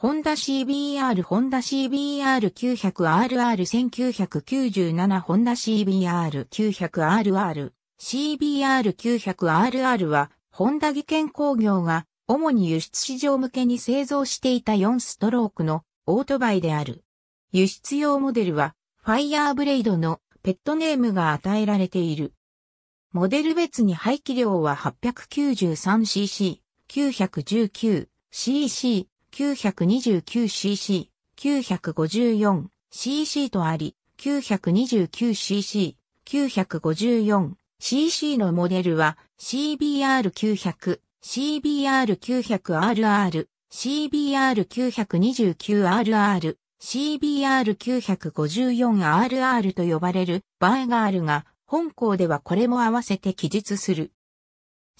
ホンダ CBR ホンダ CBR900RR1997 ホンダ CBR900RR CBR900RR はホンダ技研工業が主に輸出市場向けに製造していた4ストロークのオートバイである。輸出用モデルはファイヤーブレイドのペットネームが与えられている。モデル別に排気量は 893cc、919cc、929cc、954cc とあり、929cc、954cc のモデルは CBR900、CBR900RR、CBR929RR、CBR954RR と呼ばれるバーガールが、本校ではこれも合わせて記述する。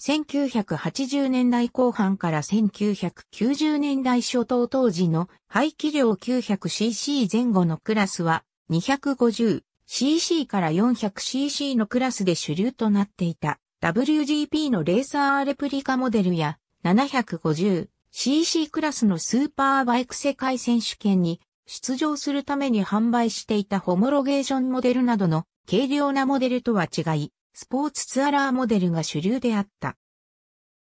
1980年代後半から1990年代初頭当時の排気量 900cc 前後のクラスは 250cc から 400cc のクラスで主流となっていた WGP のレーサーレプリカモデルや 750cc クラスのスーパーバイク世界選手権に出場するために販売していたホモロゲーションモデルなどの軽量なモデルとは違い、スポーツツアラーモデルが主流であった。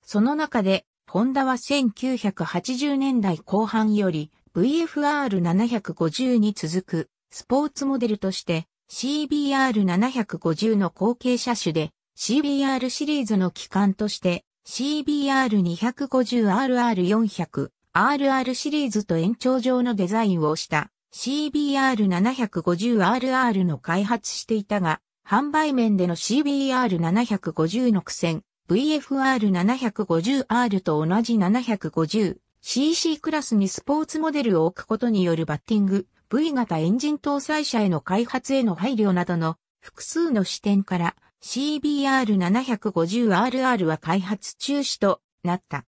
その中で、ホンダは1980年代後半より VFR750 に続くスポーツモデルとして CBR750 の後継車種で CBR シリーズの機関として CBR250RR400、RR シリーズと延長上のデザインをした CBR750RR の開発していたが、販売面での CBR750 の苦戦、VFR750R と同じ 750cc クラスにスポーツモデルを置くことによるバッティング、V 型エンジン搭載車への開発への配慮などの複数の視点から CBR750RR は開発中止となった。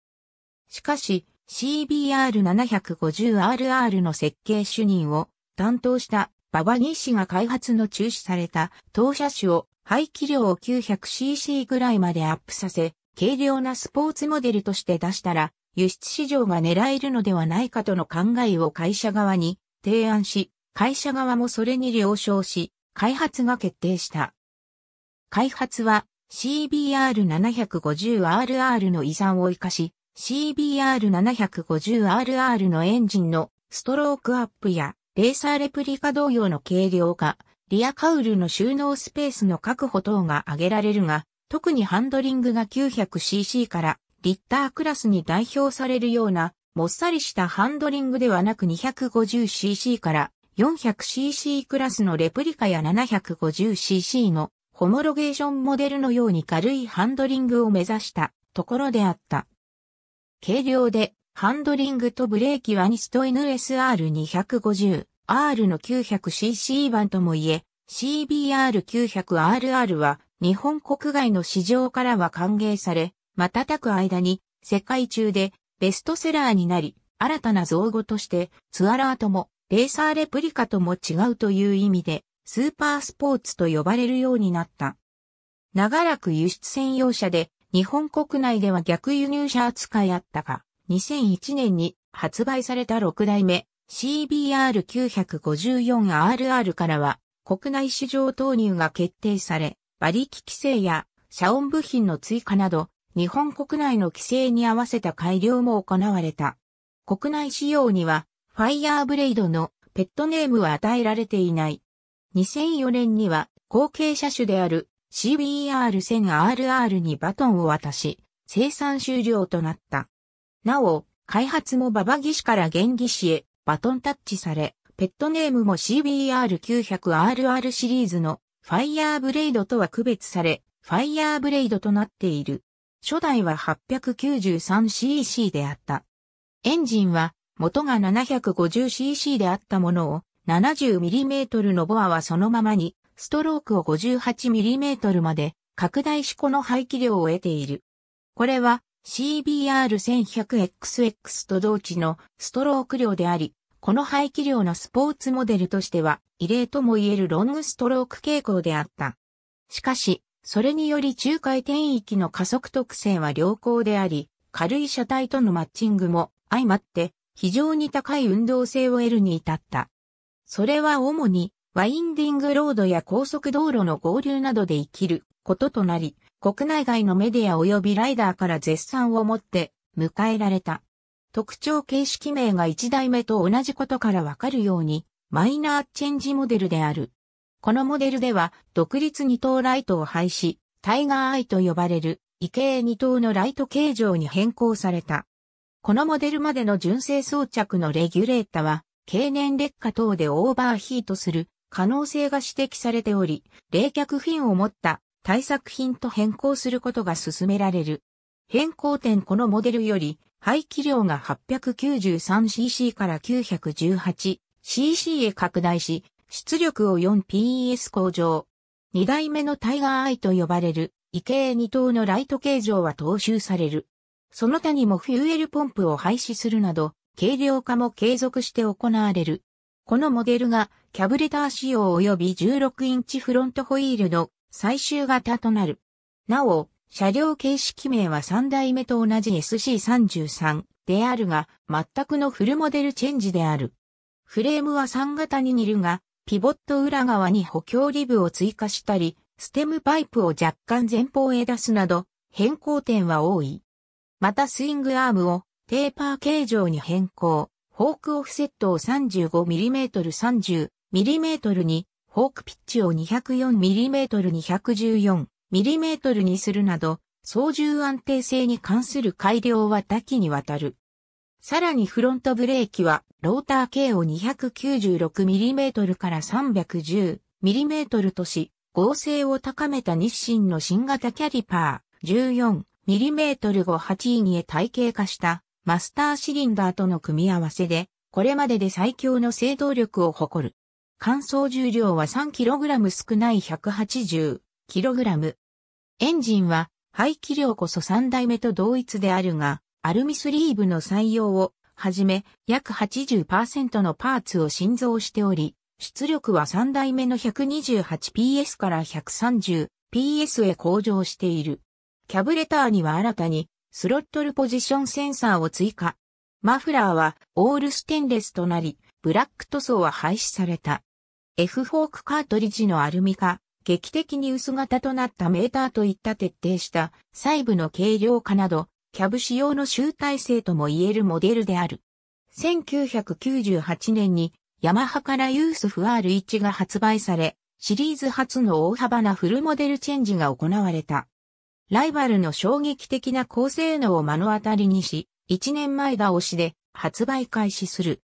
しかし CBR750RR の設計主任を担当した馬場日誌が開発の中止された当射種を排気量を 900cc ぐらいまでアップさせ、軽量なスポーツモデルとして出したら、輸出市場が狙えるのではないかとの考えを会社側に提案し、会社側もそれに了承し、開発が決定した。開発は CBR750RR の遺産を活かし、CBR750RR のエンジンのストロークアップやレーサーレプリカ同様の軽量化、リアカウルの収納スペースの確保等が挙げられるが、特にハンドリングが 900cc からリッタークラスに代表されるような、もっさりしたハンドリングではなく 250cc から 400cc クラスのレプリカや 750cc のホモロゲーションモデルのように軽いハンドリングを目指したところであった。軽量でハンドリングとブレーキはニスト NSR250、R の 900cc 版ともいえ、CBR900RR は日本国外の市場からは歓迎され、瞬く間に世界中でベストセラーになり、新たな造語としてツアラーともレーサーレプリカとも違うという意味でスーパースポーツと呼ばれるようになった。長らく輸出専用車で日本国内では逆輸入車扱いあったが、2001年に発売された6代目 CBR954RR からは国内市場投入が決定され、馬力規制や遮音部品の追加など、日本国内の規制に合わせた改良も行われた。国内仕様には、ファイヤーブレイドのペットネームは与えられていない。2004年には、後継車種である CBR1000RR にバトンを渡し、生産終了となった。なお、開発もババギシからンギシへバトンタッチされ、ペットネームも CBR900RR シリーズのファイヤーブレイドとは区別され、ファイヤーブレイドとなっている。初代は 893cc であった。エンジンは元が 750cc であったものを 70mm のボアはそのままにストロークを 58mm まで拡大しこの排気量を得ている。これは CBR1100XX と同値のストローク量であり、この排気量のスポーツモデルとしては異例とも言えるロングストローク傾向であった。しかし、それにより中回転域の加速特性は良好であり、軽い車体とのマッチングも相まって非常に高い運動性を得るに至った。それは主にワインディングロードや高速道路の合流などで生きることとなり、国内外のメディア及びライダーから絶賛をもって迎えられた。特徴形式名が1代目と同じことからわかるように、マイナーチェンジモデルである。このモデルでは、独立2等ライトを廃止、タイガーアイと呼ばれる、異形2等のライト形状に変更された。このモデルまでの純正装着のレギュレータは、経年劣化等でオーバーヒートする可能性が指摘されており、冷却フィンを持った対策品と変更することが進められる。変更点このモデルより排気量が 893cc から 918cc へ拡大し、出力を 4PS 向上。二代目のタイガーアイと呼ばれる、異形二等のライト形状は踏襲される。その他にもフューエルポンプを廃止するなど、軽量化も継続して行われる。このモデルがキャブレター仕様及び16インチフロントホイールの最終型となる。なお、車両形式名は3代目と同じ SC33 であるが、全くのフルモデルチェンジである。フレームは3型に似るが、ピボット裏側に補強リブを追加したり、ステムパイプを若干前方へ出すなど、変更点は多い。またスイングアームをテーパー形状に変更、フォークオフセットを 35mm30mm にフォークピッチを 204mm214mm にするなど、操縦安定性に関する改良は多岐にわたる。さらにフロントブレーキは、ローター径を 296mm から 310mm とし、合成を高めた日清の新型キャリパー1 4 m m 5 8にへ体系化したマスターシリンダーとの組み合わせで、これまでで最強の制動力を誇る。乾燥重量は 3kg 少ない 180kg。エンジンは排気量こそ3代目と同一であるが、アルミスリーブの採用をはじめ約80%のパーツを新造しており、出力は3代目の 128PS から 130PS へ向上している。キャブレターには新たにスロットルポジションセンサーを追加。マフラーはオールステンレスとなり、ブラック塗装は廃止された。F フォークカートリッジのアルミ化、劇的に薄型となったメーターといった徹底した細部の軽量化など、キャブ仕様の集大成とも言えるモデルである。1998年にヤマハからユースフ R1 が発売され、シリーズ初の大幅なフルモデルチェンジが行われた。ライバルの衝撃的な高性能を目の当たりにし、1年前倒しで発売開始する。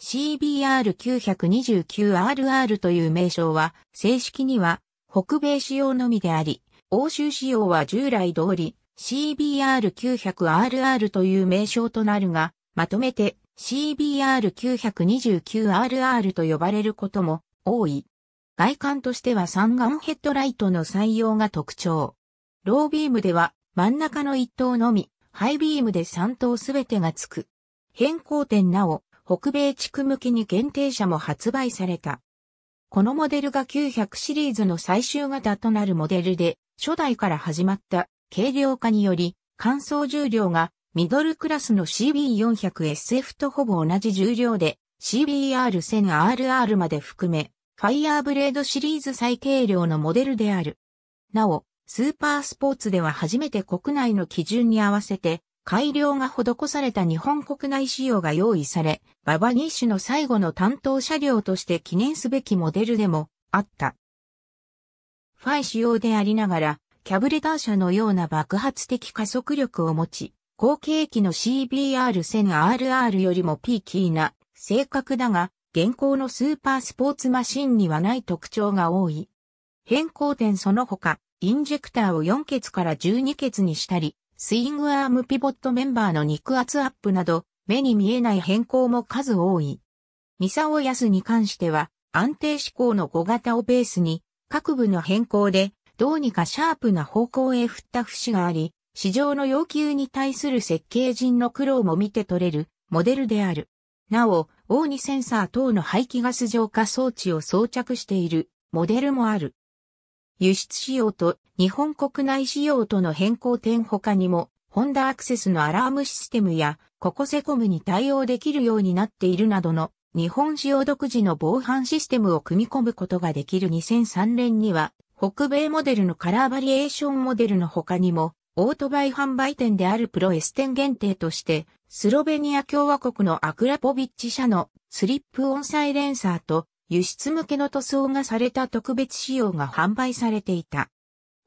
CBR929RR という名称は、正式には北米仕様のみであり、欧州仕様は従来通り CBR900RR という名称となるが、まとめて CBR929RR と呼ばれることも多い。外観としては三眼ヘッドライトの採用が特徴。ロービームでは真ん中の一等のみ、ハイビームで三等すべてがつく。変更点なお、北米地区向きに限定車も発売された。このモデルが900シリーズの最終型となるモデルで、初代から始まった軽量化により、乾燥重量がミドルクラスの CB400SF とほぼ同じ重量で CBR1000RR まで含め、ファイヤーブレードシリーズ最軽量のモデルである。なお、スーパースポーツでは初めて国内の基準に合わせて改良が施された日本国内仕様が用意され、ババニッシュの最後の担当車両として記念すべきモデルでもあった。ファイ仕様でありながら、キャブレター車のような爆発的加速力を持ち、後継機の CBR1000RR よりもピーキーな、正確だが、現行のスーパースポーツマシンにはない特徴が多い。変更点その他、インジェクターを4ケツから12ケツにしたり、スイングアームピボットメンバーの肉厚アップなど、目に見えない変更も数多い。ミサオヤスに関しては、安定志向の5型をベースに、各部の変更で、どうにかシャープな方向へ振った節があり、市場の要求に対する設計人の苦労も見て取れる、モデルである。なお、オーニセンサー等の排気ガス浄化装置を装着している、モデルもある。輸出仕様と日本国内仕様との変更点他にも、ホンダアクセスのアラームシステムや、ココセコムに対応できるようになっているなどの、日本仕様独自の防犯システムを組み込むことができる2003年には、北米モデルのカラーバリエーションモデルの他にも、オートバイ販売店であるプロエスン限定として、スロベニア共和国のアクラポビッチ社のスリップオンサイレンサーと輸出向けの塗装がされた特別仕様が販売されていた。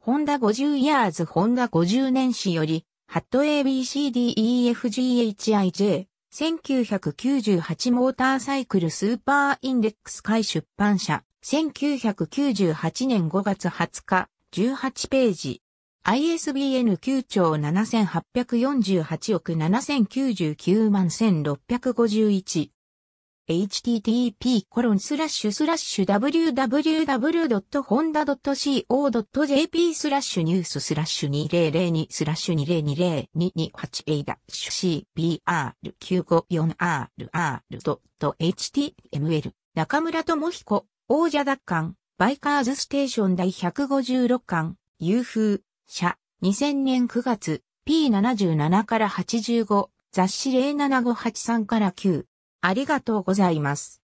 ホンダ50イヤーズホンダ50年史より、ハット ABCDEFGHIJ、1998モーターサイクルスーパーインデックス会出版社、1998年5月20日、18ページ。ISBN 9兆7848億7099万1651。http://www.honda.co.jp スラッシュニューススラッシュ2002スラッシュ 20020228A-CBR954RR.html 中村智彦王者奪還バイカーズステーション第156巻優風社2000年9月 P77 から85雑誌07583から9ありがとうございます。